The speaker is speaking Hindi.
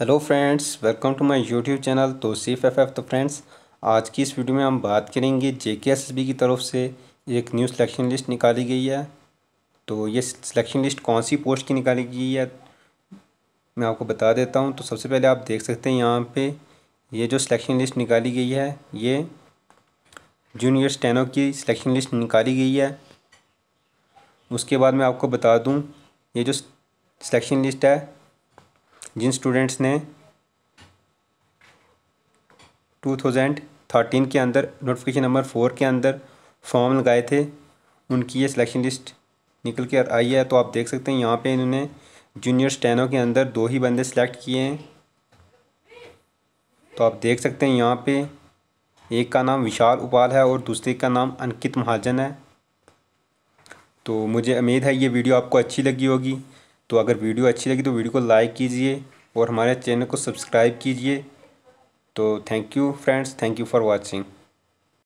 hello friends welcome to my YouTube channel Tauseef F F तो फ्रेंड्स आज की इस वीडियो में हम बात करेंगे जे के एस एस बी की तरफ से एक न्यू सिलेक्शन लिस्ट निकाली गई है तो ये सिलेक्शन लिस्ट कौन सी पोस्ट की निकाली गई है मैं आपको बता देता हूँ तो सबसे पहले आप देख सकते हैं यहाँ पे ये जो सिलेक्शन लिस्ट निकाली गई है ये जूनियर स्टेनो की सिलेक्शन लिस्ट निकाली गई है उसके बाद मैं आपको बता दूँ ये जो सिलेक्शन लिस्ट है जिन स्टूडेंट्स ने 2013 के अंदर नोटिफिकेशन नंबर फोर के अंदर फॉर्म लगाए थे उनकी ये सिलेक्शन लिस्ट निकल के आई है तो आप देख सकते हैं यहाँ पे इन्होंने जूनियर स्टेनो के अंदर दो ही बंदे सिलेक्ट किए हैं तो आप देख सकते हैं यहाँ पे एक का नाम विशाल उपाल है और दूसरे का नाम अंकित महाजन है तो मुझे उम्मीद है ये वीडियो आपको अच्छी लगी होगी तो अगर वीडियो अच्छी लगी तो वीडियो को लाइक कीजिए और हमारे चैनल को सब्सक्राइब कीजिए तो thank you friends thank you for watching